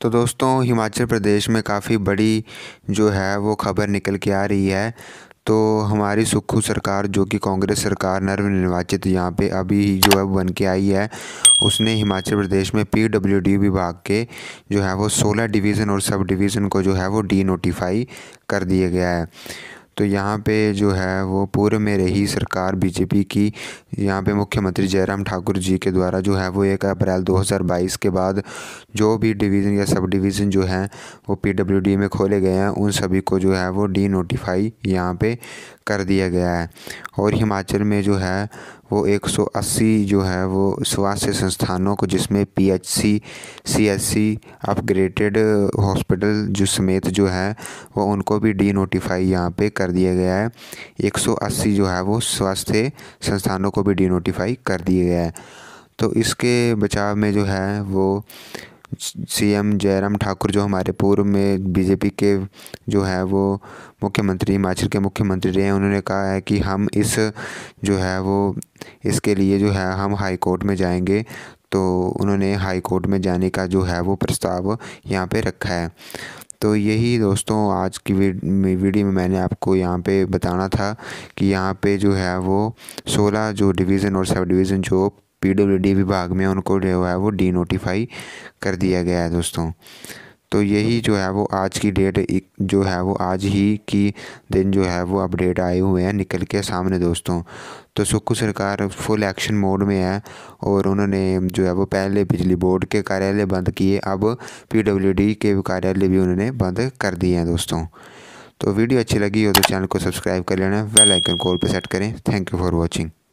तो दोस्तों हिमाचल प्रदेश में काफ़ी बड़ी जो है वो खबर निकल के आ रही है तो हमारी सुक्खू सरकार जो कि कांग्रेस सरकार नवनिर्वाचित यहाँ पे अभी ही जो है बन के आई है उसने हिमाचल प्रदेश में पीडब्ल्यूडी विभाग के जो है वो सोलह डिवीज़न और सब डिवीज़न को जो है वो डी नोटिफाई कर दिया गया है तो यहाँ पे जो है वो पूर्व में रही सरकार बीजेपी की यहाँ पे मुख्यमंत्री जयराम ठाकुर जी के द्वारा जो है वो एक अप्रैल 2022 के बाद जो भी डिवीज़न या सब डिवीज़न जो हैं वो पीडब्ल्यूडी में खोले गए हैं उन सभी को जो है वो डी नोटिफाई यहाँ पे कर दिया गया है और हिमाचल में जो है वो 180 जो है वो स्वास्थ्य संस्थानों को जिसमें पीएचसी सीएचसी अपग्रेडेड हॉस्पिटल जो समेत जो है वो उनको भी डी नोटिफाई यहाँ पे कर दिया गया है 180 जो है वो स्वास्थ्य संस्थानों को भी डी नोटिफाई कर दिया गया है तो इसके बचाव में जो है वो सीएम जयराम ठाकुर जो हमारे पूर्व में बीजेपी के जो है वो मुख्यमंत्री हिमाचल के मुख्यमंत्री रहे हैं उन्होंने कहा है कि हम इस जो है वो इसके लिए जो है हम हाई कोर्ट में जाएंगे तो उन्होंने हाई कोर्ट में जाने का जो है वो प्रस्ताव यहाँ पे रखा है तो यही दोस्तों आज की वीडियो में मैंने आपको यहाँ पे बताना था कि यहाँ पे जो है वो सोलह जो डिवीज़न और सब डिवीज़न जो पीडब्ल्यूडी विभाग में उनको जो है वो डी नोटिफाई कर दिया गया है दोस्तों तो यही जो है वो आज की डेट जो है वो आज ही की दिन जो है वो अपडेट आए हुए हैं निकल के सामने दोस्तों तो सुक्कू सरकार फुल एक्शन मोड में है और उन्होंने जो है वो पहले बिजली बोर्ड के कार्यालय बंद किए अब पीडब्ल्यूडी के कार्यालय भी उन्होंने बंद कर दिए हैं दोस्तों तो वीडियो अच्छी लगी हो तो चैनल को सब्सक्राइब कर लेना बेल आइकन कॉल पर सेट करें थैंक यू फॉर वॉचिंग